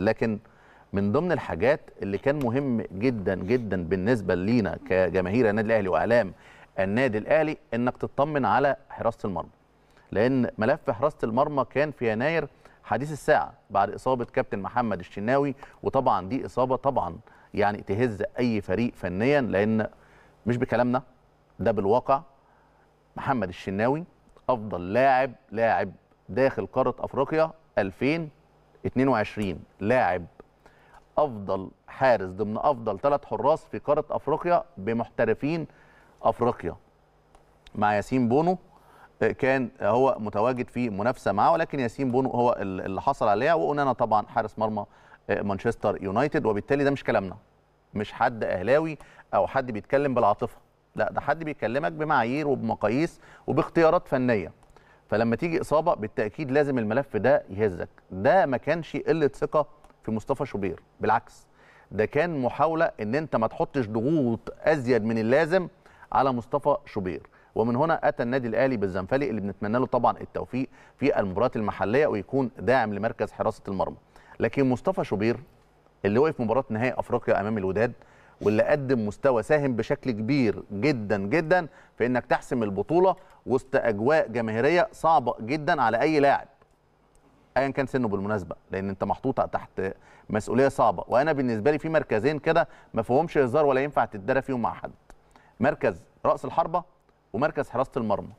لكن من ضمن الحاجات اللي كان مهم جدا جدا بالنسبه لينا كجماهير النادي الاهلي واعلام النادي الاهلي انك تطمن على حراسه المرمى لان ملف حراسه المرمى كان في يناير حديث الساعه بعد اصابه كابتن محمد الشناوي وطبعا دي اصابه طبعا يعني تهز اي فريق فنيا لان مش بكلامنا ده بالواقع محمد الشناوي افضل لاعب لاعب داخل قاره افريقيا 2000 22 لاعب افضل حارس ضمن افضل ثلاث حراس في قاره افريقيا بمحترفين افريقيا مع ياسين بونو آه، كان هو متواجد في منافسه معاه ولكن ياسين بونو هو اللي حصل عليها وقلنا طبعا حارس مرمى آه، مانشستر يونايتد وبالتالي ده مش كلامنا مش حد اهلاوي او حد بيتكلم بالعاطفه لا ده حد بيكلمك بمعايير وبمقاييس وباختيارات فنيه فلما تيجي اصابه بالتاكيد لازم الملف ده يهزك ده ما كانش قله ثقه في مصطفى شوبير بالعكس ده كان محاوله ان انت ما تحطش ضغوط ازيد من اللازم على مصطفى شوبير ومن هنا اتى النادي الاهلي بالزنفلي اللي بنتمنى له طبعا التوفيق في المباريات المحليه ويكون داعم لمركز حراسه المرمى لكن مصطفى شوبير اللي وقف مباراه نهائي افريقيا امام الوداد واللي قدم مستوى ساهم بشكل كبير جدا جدا في انك تحسم البطوله وسط اجواء جماهيريه صعبه جدا على اي لاعب ايا كان سنه بالمناسبه لان انت محطوط تحت مسؤوليه صعبه وانا بالنسبه لي في مركزين كده ما فيهمش هزار ولا ينفع تتدارى فيهم مع حد مركز راس الحربه ومركز حراسه المرمى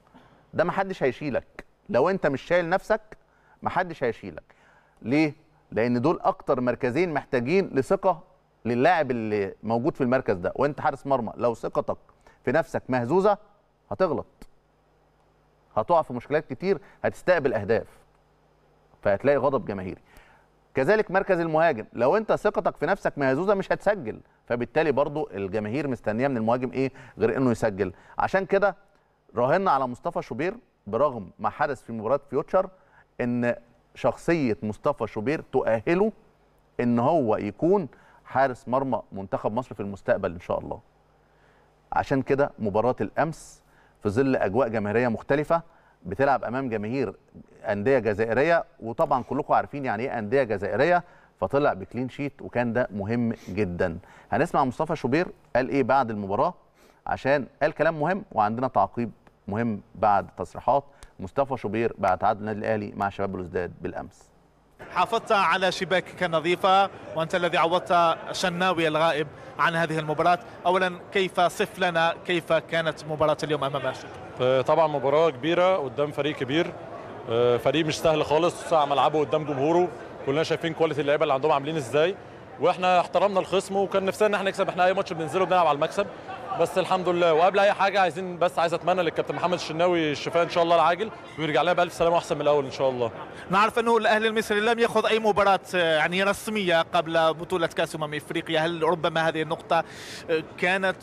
ده ما حدش هيشيلك لو انت مش شايل نفسك ما حدش هيشيلك ليه لان دول اكتر مركزين محتاجين لثقه للاعب اللي موجود في المركز ده وانت حارس مرمى لو ثقتك في نفسك مهزوزه هتغلط هتقع في مشكلات كتير هتستقبل اهداف فهتلاقي غضب جماهيري كذلك مركز المهاجم لو انت ثقتك في نفسك مهزوزه مش هتسجل فبالتالي برضو الجماهير مستنيه من المهاجم ايه غير انه يسجل عشان كده راهنا على مصطفى شوبير برغم ما حدث في مباراه فيوتشر ان شخصيه مصطفى شوبير تؤهله ان هو يكون حارس مرمى منتخب مصر في المستقبل ان شاء الله عشان كده مباراه الامس في ظل اجواء جماهيريه مختلفه بتلعب امام جماهير انديه جزائريه وطبعا كلكم عارفين يعني ايه انديه جزائريه فطلع بكلين شيت وكان ده مهم جدا هنسمع مصطفى شوبير قال ايه بعد المباراه عشان قال كلام مهم وعندنا تعقيب مهم بعد تصريحات مصطفى شوبير بعد تعادل النادي الاهلي مع شباب بلوزداد بالامس حافظت على شباكك النظيفة وأنت الذي عوضت شناوي الغائب عن هذه المباراة أولا كيف صف لنا كيف كانت مباراة اليوم أمام أشرف آه، طبعا مباراة كبيرة قدام فريق كبير آه، فريق مش سهل خالص ساعة ملعبه قدام جمهوره كلنا شايفين كواليتي اللعيبه اللي عندهم عاملين ازاي واحنا احترمنا الخصم وكان نفسنا ان احنا نكسب احنا اي ماتش بننزله بنلعب على المكسب بس الحمد لله وقبل اي حاجه عايزين بس عايز اتمنى للكابتن محمد الشناوي الشفاء ان شاء الله العاجل ويرجع لنا بالف سلامه واحسن من الاول ان شاء الله نعرف انه الاهلي المصري لم ياخذ اي مباراه آه، يعني رسميه قبل بطوله كاس امم افريقيا هل ربما هذه النقطه آه، كانت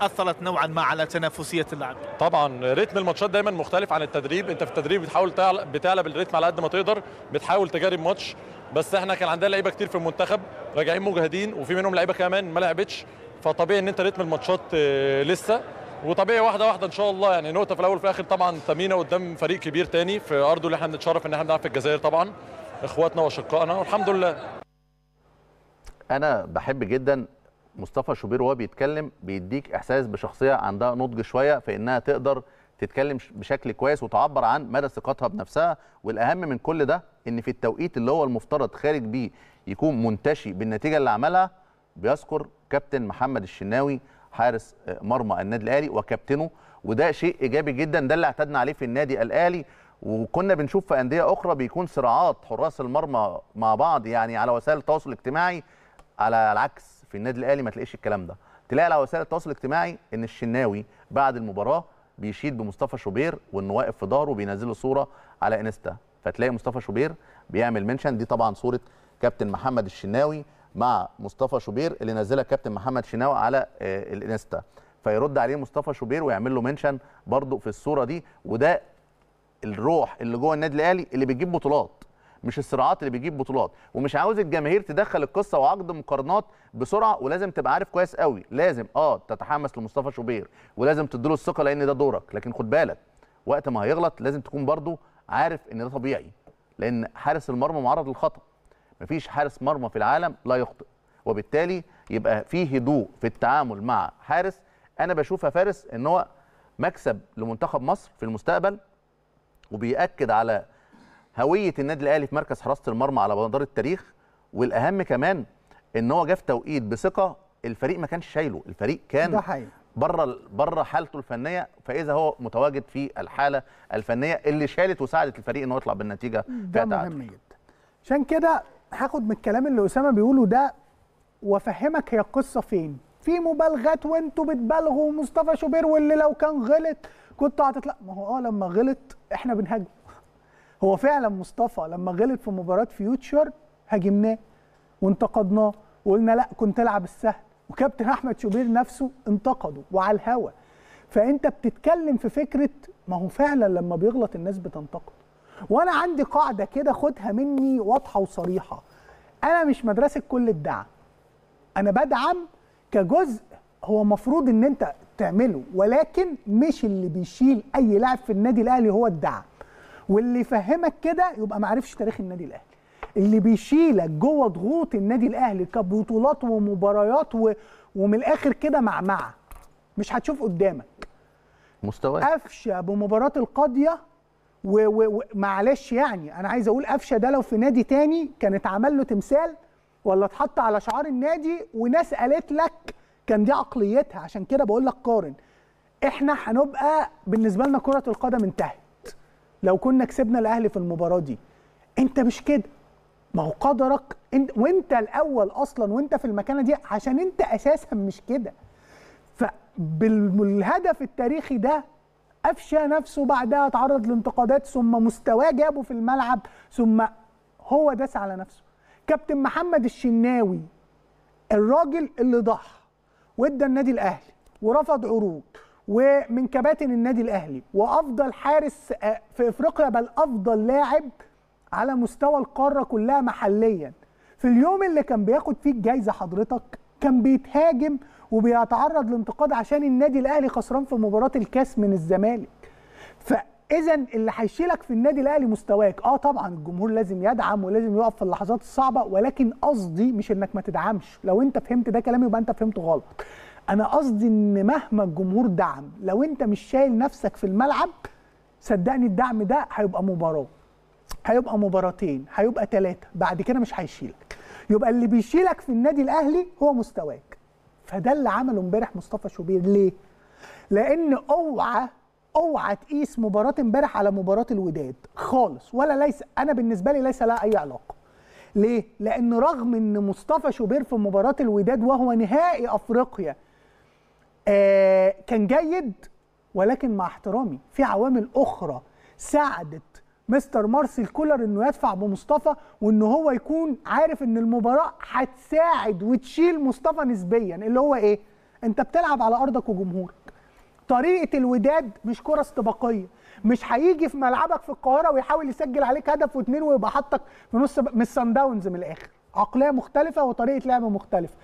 اثرت نوعا ما على تنافسيه اللعب طبعا رتم الماتشات دايما مختلف عن التدريب انت في التدريب بتحاول بتعلى بالريتم على قد ما تقدر بتحاول تجارب ماتش بس احنا كان عندنا لعيبه كتير في المنتخب راجعين مجهدين وفي منهم لعيبه كمان ما لعبتش فطبيعي ان انت رتم الماتشات آه، لسه وطبيعي واحده واحده ان شاء الله يعني نقطه في الاول وفي الاخر طبعا ثمينه قدام فريق كبير تاني في ارضه اللي احنا بنتشرف ان احنا بنلعب في الجزائر طبعا اخواتنا واشقائنا والحمد لله انا بحب جدا مصطفى شوبير وهو بيتكلم بيديك احساس بشخصيه عندها نضج شويه في انها تقدر تتكلم بشكل كويس وتعبر عن مدى ثقتها بنفسها والاهم من كل ده ان في التوقيت اللي هو المفترض خارج بيه يكون منتشي بالنتيجه اللي عملها بيذكر كابتن محمد الشناوي حارس آه، مرمى النادي الاهلي وكابتنه وده شيء ايجابي جدا ده اللي اعتدنا عليه في النادي الاهلي وكنا بنشوف في انديه اخرى بيكون صراعات حراس المرمى مع بعض يعني على وسائل التواصل الاجتماعي على العكس في النادي الاهلي ما تلاقيش الكلام ده تلاقي على وسائل التواصل الاجتماعي ان الشناوي بعد المباراه بيشيد بمصطفى شوبير وانه واقف في ظهره بينزل له صوره على انستا فتلاقي مصطفى شوبير بيعمل منشن دي طبعا صوره كابتن محمد الشناوي مع مصطفى شوبير اللي نزلها كابتن محمد شناوي على آه، الانستا فيرد عليه مصطفى شوبير ويعمل له منشن برضه في الصوره دي وده الروح اللي جوه النادي الاهلي اللي بتجيب بطولات مش الصراعات اللي بتجيب بطولات ومش عاوز الجماهير تدخل القصه وعقد مقارنات بسرعه ولازم تبقى عارف كويس قوي لازم اه تتحمس لمصطفى شوبير ولازم تديله الثقه لان ده دورك لكن خد بالك وقت ما هيغلط لازم تكون برضه عارف ان ده طبيعي لان حارس المرمى معرض للخطا مفيش حارس مرمى في العالم لا يخطئ وبالتالي يبقى في هدوء في التعامل مع حارس انا بشوفها فارس ان هو مكسب لمنتخب مصر في المستقبل وبيأكد على هويه النادي الاهلي في مركز حراسه المرمى على مدار التاريخ والاهم كمان ان هو جه في توقيت بثقه الفريق ما كانش شايله الفريق كان بره بره حالته الفنيه فاذا هو متواجد في الحاله الفنيه اللي شالت وساعدت الفريق ان هو يطلع بالنتيجه ده مهم جدا عشان كده هاخد من الكلام اللي اسامه بيقوله ده وافهمك هي القصه فين في مبالغات وانتوا بتبالغوا مصطفى شوبير واللي لو كان غلط كنت هتطلع ما هو اه لما غلط احنا بنهاجمه هو فعلا مصطفى لما غلط في مباراه فيوتشر هاجمناه وانتقدناه وقلنا لا كنت العب السهل وكابتن احمد شوبير نفسه انتقده وعلى الهوا فانت بتتكلم في فكره ما هو فعلا لما بيغلط الناس بتنتقد وانا عندي قاعده كده خدها مني واضحه وصريحه انا مش مدرسه كل الدعم انا بدعم كجزء هو مفروض ان انت تعمله ولكن مش اللي بيشيل اي لاعب في النادي الاهلي هو الدعم واللي يفهمك كده يبقى معرفش تاريخ النادي الاهلي اللي بيشيلك جوه ضغوط النادي الاهلي كبطولات ومباريات و... ومن الاخر كده معمعه مش هتشوف قدامك مستوى قفشه بمباراه القاضيه ومعلش يعني انا عايز اقول قفشه ده لو في نادي تاني كان اتعمل له تمثال ولا اتحط على شعار النادي وناس قالت لك كان دي عقليتها عشان كده بقول لك قارن احنا هنبقى بالنسبه لنا كره القدم انتهت لو كنا كسبنا الاهلي في المباراه دي انت مش كده ما هو قدرك انت وانت الاول اصلا وانت في المكانه دي عشان انت اساسا مش كده فبالهدف التاريخي ده أفشى نفسه بعدها تعرض لانتقادات ثم مستواه جابه في الملعب ثم هو داس على نفسه كابتن محمد الشناوي الراجل اللي ضحى وادى النادي الأهلي ورفض عروض ومن كباتن النادي الأهلي وأفضل حارس آه، في إفريقيا بل أفضل لاعب على مستوى القارة كلها محليا في اليوم اللي كان بياخد فيه الجايزة حضرتك كان بيتهاجم وبيتعرض لانتقاد عشان النادي الاهلي خسران في مباراه الكاس من الزمالك فاذا اللي هيشيلك في النادي الاهلي مستواك اه طبعا الجمهور لازم يدعم ولازم يقف في اللحظات الصعبه ولكن قصدي مش انك ما تدعمش لو انت فهمت ده كلامي يبقى انت فهمته غلط انا قصدي ان مهما الجمهور دعم لو انت مش شايل نفسك في الملعب صدقني الدعم ده هيبقى مباراه هيبقى مباراتين هيبقى ثلاثه بعد كده مش هيشيلك يبقى اللي بيشيلك في النادي الاهلي هو مستواك فده اللي عمله امبارح مصطفى شوبير ليه؟ لان اوعى اوعى تقيس مباراه امبارح على مباراه الوداد خالص ولا ليس انا بالنسبه لي ليس لها اي علاقه ليه؟ لأن رغم إن مصطفى شوبير في مباراة الوداد وهو نهائي أفريقيا آه كان جيد ولكن مع احترامي في عوامل أخرى ساعدت مستر مارسيل كولر انه يدفع بمصطفى وان هو يكون عارف ان المباراه هتساعد وتشيل مصطفى نسبيا اللي هو ايه؟ انت بتلعب على ارضك وجمهورك. طريقه الوداد مش كره استباقيه، مش هيجي في ملعبك في القاهره ويحاول يسجل عليك هدف واثنين ويبقى حطك في نص من السان داونز من الاخر. عقليه مختلفه وطريقه لعب مختلفه.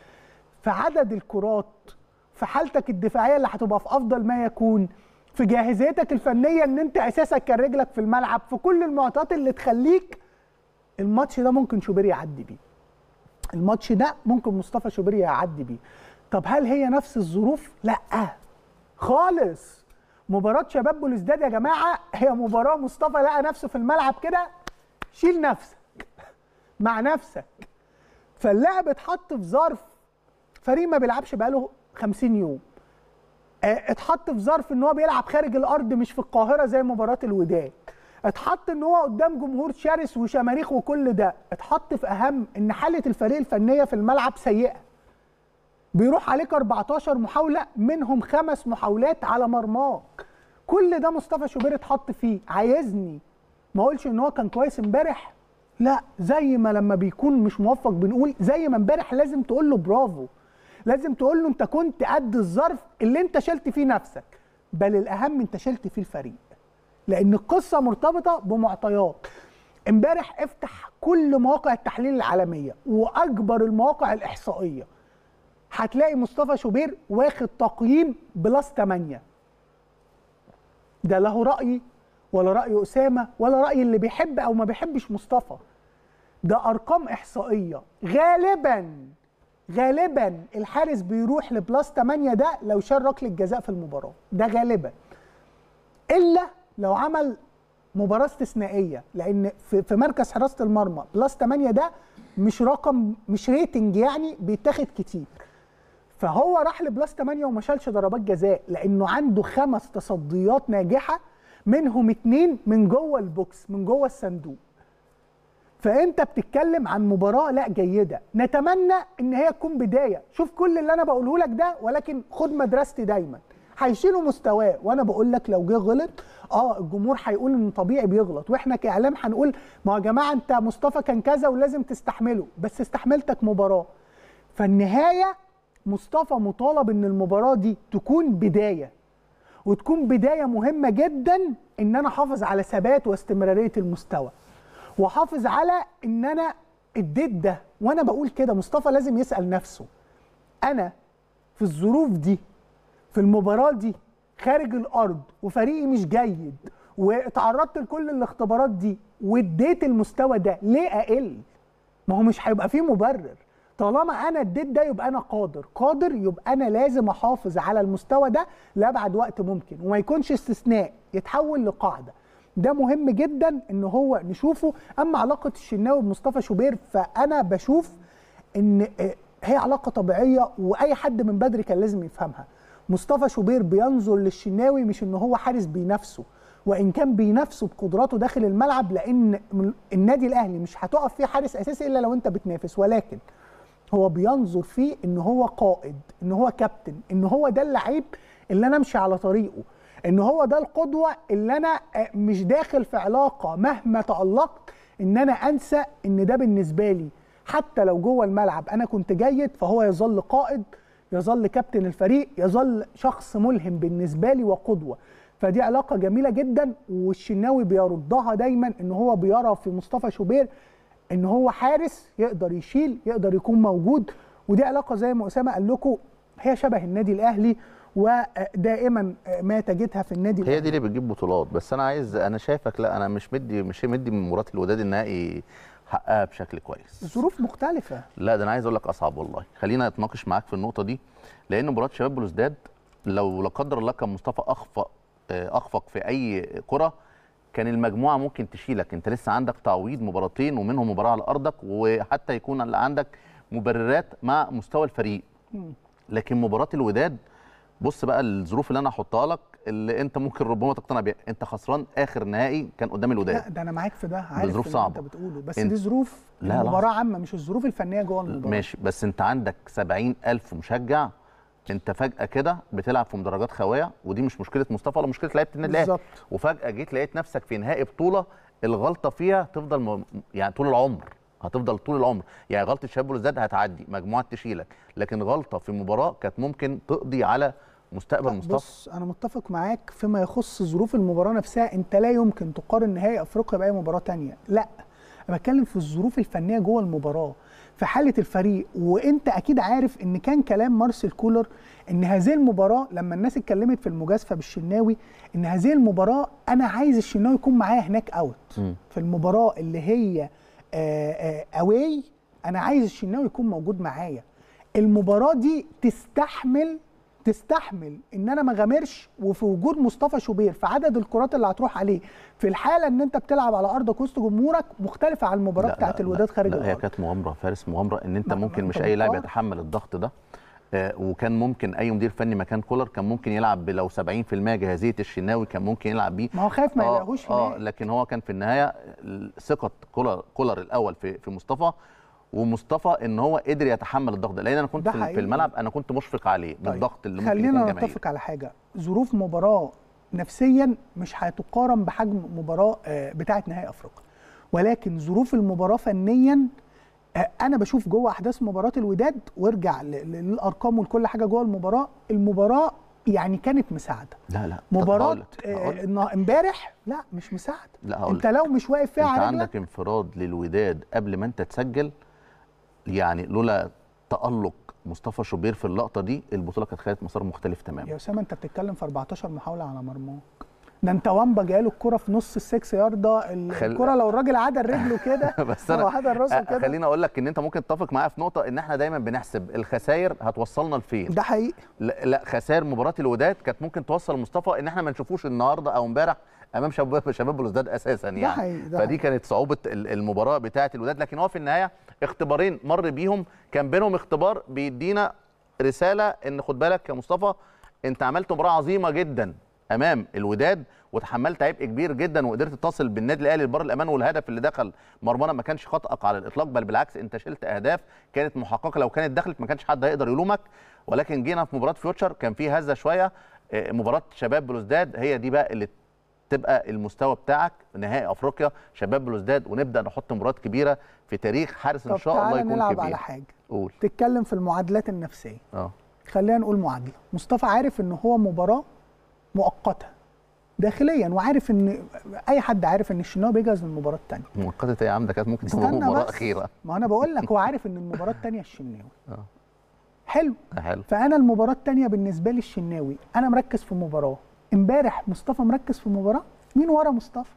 في عدد الكرات في حالتك الدفاعيه اللي هتبقى في افضل ما يكون في جاهزيتك الفنيه ان انت اساسك كان رجلك في الملعب في كل المعطيات اللي تخليك الماتش ده ممكن شوبير يعدي بيه الماتش ده ممكن مصطفى شوبير يعدي بيه طب هل هي نفس الظروف لا خالص مباراه شباب بلوزداد يا جماعه هي مباراه مصطفى لقى نفسه في الملعب كده شيل نفسك مع نفسك فاللاعب اتحط في ظرف فريق ما بيلعبش بقاله 50 يوم آه، اتحط في ظرف ان هو بيلعب خارج الارض مش في القاهره زي مباراه الوداد اتحط ان هو قدام جمهور شرس وشماريخ وكل ده اتحط في اهم ان حاله الفريق الفنيه في الملعب سيئه بيروح عليك 14 محاوله منهم خمس محاولات على مرماك كل ده مصطفى شوبير اتحط فيه عايزني ما اقولش ان هو كان كويس امبارح لا زي ما لما بيكون مش موفق بنقول زي ما امبارح لازم تقول له برافو لازم تقول له انت كنت قد الظرف اللي انت شلت فيه نفسك بل الاهم انت شلت فيه الفريق لان القصه مرتبطه بمعطيات امبارح افتح كل مواقع التحليل العالميه واكبر المواقع الاحصائيه هتلاقي مصطفى شوبير واخد تقييم بلس 8 ده له رايي ولا راي اسامه ولا راي اللي بيحب او ما بيحبش مصطفى ده ارقام احصائيه غالبا غالبا الحارس بيروح لبلاس 8 ده لو شال ركله جزاء في المباراه ده غالبا الا لو عمل مباراه استثنائيه لان في مركز حراسه المرمى بلس 8 ده مش رقم مش ريتنج يعني بيتاخد كتير فهو راح لبلس 8 وما شالش ضربات جزاء لانه عنده خمس تصديات ناجحه منهم اتنين من جوه البوكس من جوه الصندوق فانت بتتكلم عن مباراه لا جيده نتمنى ان هي تكون بدايه شوف كل اللي انا بقوله لك ده ولكن خد مدرستي دايما هيشيلوا مستواه وانا بقول لك لو جه غلط اه الجمهور هيقول ان طبيعي بيغلط واحنا كاعلام هنقول ما يا جماعه انت مصطفى كان كذا ولازم تستحمله بس استحملتك مباراه فالنهايه مصطفى مطالب ان المباراه دي تكون بدايه وتكون بدايه مهمه جدا ان انا احافظ على ثبات واستمراريه المستوى واحافظ على ان انا اديت ده وانا بقول كده مصطفى لازم يسال نفسه انا في الظروف دي في المباراه دي خارج الارض وفريقي مش جيد واتعرضت لكل الاختبارات دي واديت المستوى ده ليه اقل؟ ما هو مش هيبقى فيه مبرر طالما انا اديت ده يبقى انا قادر قادر يبقى انا لازم احافظ على المستوى ده لابعد وقت ممكن وما يكونش استثناء يتحول لقاعده ده مهم جدا ان هو نشوفه اما علاقه الشناوي بمصطفى شوبير فانا بشوف ان آه، هي علاقه طبيعيه واي حد من بدري كان لازم يفهمها مصطفى شوبير بينظر للشناوي مش ان هو حارس بينافسه وان كان بينافسه بقدراته داخل الملعب لان النادي الاهلي مش هتقف فيه حارس اساسي الا لو انت بتنافس ولكن هو بينظر فيه ان هو قائد ان هو كابتن ان هو ده اللعيب اللي انا امشي على طريقه ان هو ده القدوه اللي انا آه، مش داخل في علاقه مهما تالقت ان انا انسى ان ده بالنسبه لي حتى لو جوه الملعب انا كنت جيد فهو يظل قائد يظل كابتن الفريق يظل شخص ملهم بالنسبه لي وقدوه فدي علاقه جميله جدا والشناوي بيردها دايما ان هو بيرى في مصطفى شوبير ان هو حارس يقدر يشيل يقدر يكون موجود ودي علاقه زي ما اسامه قال لكم هي شبه النادي الاهلي ودائما ما تجدها في النادي هي دي اللي بتجيب بطولات بس انا عايز انا شايفك لا انا مش مدي مش مدي من مباراه الوداد النهائي حقها بشكل كويس ظروف مختلفه لا ده انا عايز اقول لك اصعب والله خلينا نتناقش معاك في النقطه دي لان مباراه شباب بلوزداد لو لا قدر الله كان مصطفى اخفق آه، اخفق في اي كره كان المجموعه ممكن تشيلك انت لسه عندك تعويض مباراتين ومنهم مباراه على ارضك وحتى يكون عندك مبررات مع مستوى الفريق لكن مباراه الوداد بص بقى الظروف اللي انا هحطها لك اللي انت ممكن ربما تقتنع بيها انت خسران اخر نهائي كان قدام الوداد لا ده انا معاك في ده عارف الظروف صعبه انت بتقوله بس انت... دي ظروف مباراه عامه مش الظروف الفنيه جوه المباراه ماشي بس انت عندك 70000 مشجع انت فجاه كده بتلعب في مدرجات خاويه ودي مش مشكله مصطفى ولا مشكله لعيبه النادي الاهلي وفجاه جيت لقيت نفسك في نهائي بطوله الغلطه فيها تفضل م... يعني طول العمر هتفضل طول العمر يعني غلطه شباب بلوزداد هتعدي مجموعه تشيلك لكن غلطه في مباراه كانت ممكن تقضي على مستقبل مصطفى بص انا متفق معاك فيما يخص ظروف المباراه نفسها انت لا يمكن تقارن نهائي افريقيا باي مباراه تانية لا انا بتكلم في الظروف الفنيه جوه المباراه في حاله الفريق وانت اكيد عارف ان كان كلام مارسيل كولر ان هذه المباراه لما الناس اتكلمت في المجازفه بالشناوي ان هذه المباراه انا عايز الشناوي يكون معايا هناك اوت في المباراه اللي هي اواي آه، آه، انا عايز الشناوي يكون موجود معايا المباراه دي تستحمل تستحمل ان انا ما غامرش وفي وجود مصطفى شوبير في عدد الكرات اللي هتروح عليه في الحاله ان انت بتلعب على ارضك وسط جمهورك مختلفه عن المباراه بتاعت الوداد خارج لا هي كانت مغامره فارس مغامره ان انت ممكن مش اي لاعب يتحمل الضغط ده آه، وكان ممكن اي مدير فني مكان كولر كان ممكن يلعب لو 70% جاهزيه الشناوي كان ممكن يلعب بيه ما هو خايف ما يلاقوش اه, آه، لكن هو كان في النهايه ثقه كولر كولر الاول في في مصطفى ومصطفى ان هو قدر يتحمل الضغط لان انا كنت في الملعب انا كنت مشفق عليه طيب. بالضغط اللي ممكن خلينا نتفق على حاجه ظروف مباراه نفسيا مش هتقارن بحجم مباراه آه، بتاعه نهائي افريقيا ولكن ظروف المباراه فنيا آه، انا بشوف جوه احداث مباراه الوداد وارجع للارقام ولكل حاجه جوه المباراه المباراه يعني كانت مساعده لا لا مباراه آه، امبارح لا مش مساعده لا انت لو مش واقف فيها انت عندك انفراد للوداد قبل ما انت تسجل يعني لولا تالق مصطفى شوبير في اللقطه دي البطوله كانت خدت مسار مختلف تماما يا اسامه انت بتتكلم في 14 محاوله على مرماه ده انت وامبا جاله الكره في نص السكس يارده الكره لو الراجل عدى رجله كده بس انا عدى كده خليني اقول لك ان انت ممكن تتفق معايا في نقطه ان احنا دايما بنحسب الخسائر هتوصلنا لفين ده حقيقي لا, لا خسائر مباراه الوداد كانت ممكن توصل مصطفى ان احنا ما نشوفوش النهارده او امبارح امام شباب شباب بلوزداد اساسا يعني ده حقيقي ده فدي كانت صعوبه المباراه بتاعه الوداد لكن هو في النهايه اختبارين مر بيهم كان بينهم اختبار بيدينا رساله ان خد بالك يا مصطفى انت عملت مباراه عظيمه جدا امام الوداد وتحملت عبء كبير جدا وقدرت تصل بالنادي الاهلي لبر الامان والهدف اللي دخل مرمانا ما كانش خطأك على الاطلاق بل بالعكس انت شلت اهداف كانت محققه لو كانت دخلت ما كانش حد هيقدر يلومك ولكن جينا في مباراه فيوتشر كان في هزه شويه آه، مباراه شباب بلوزداد هي دي بقى اللي تبقى المستوى بتاعك نهائي افريقيا شباب بلوزداد ونبدا نحط مباريات كبيره في تاريخ حارس ان شاء الله يكون كبير نلعب على حاجه قول تتكلم في المعادلات النفسيه اه خلينا نقول معادله مصطفى عارف ان هو مباراه مؤقته داخليا وعارف ان اي حد عارف ان الشناوي بيجهز للمباراه الثانيه مؤقته ايه يا عم ده كانت ممكن تكون مباراه اخيره ما انا بقول لك هو عارف ان المباراه الثانيه الشناوي اه حلو آه، حلو فانا المباراه الثانيه بالنسبه لي الشناوي انا مركز في مباراه امبارح مصطفى مركز في مباراه مين ورا مصطفى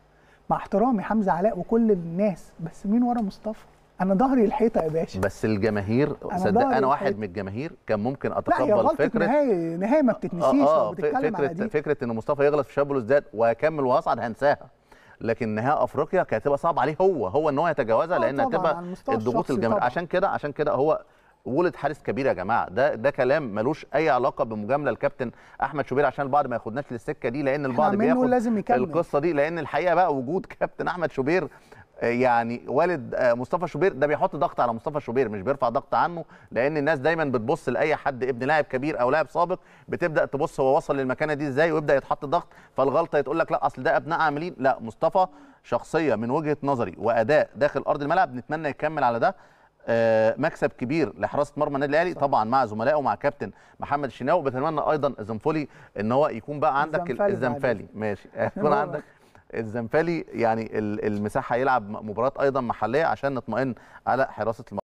مع احترامي حمزه علاء وكل الناس بس مين ورا مصطفى انا ظهري الحيطه يا باشا بس الجماهير صدق انا, واحد من الجماهير كان ممكن اتقبل فكره نهايه نهايه ما بتتنسيش آه آه بتتكلم فكره دي. فكره ان مصطفى يغلط في شابلوس ديت وهكمل وهصعد هنساها لكن نهائي افريقيا كانت هتبقى صعبه عليه هو هو ان هو يتجاوزها آه، لان هتبقى الضغوط الجماهير عشان كده عشان كده هو ولد حارس كبير يا جماعه ده ده كلام ملوش اي علاقه بمجامله الكابتن احمد شوبير عشان البعض ما ياخدناش للسكه دي لان البعض بياخد لازم يكمل. القصه دي لان الحقيقه بقى وجود كابتن احمد شوبير يعني والد آه، مصطفى شوبير ده بيحط ضغط على مصطفى شوبير مش بيرفع ضغط عنه لان الناس دايما بتبص لاي حد ابن لاعب كبير او لاعب سابق بتبدا تبص هو وصل للمكانه دي ازاي ويبدا يتحط ضغط فالغلطه تقول لك لا اصل ده ابناء عاملين لا مصطفى شخصيه من وجهه نظري واداء داخل ارض الملعب نتمنى يكمل على ده آه، مكسب كبير لحراسه مرمى النادي الاهلي طبعا مع زملائه ومع كابتن محمد الشناوي بتمنى ايضا الزنفولي ان هو يكون بقى عندك الزنفالي ماشي يكون عندك الزنفالي يعني المساحه يلعب مباراه ايضا محليه عشان نطمئن على حراسه المرمى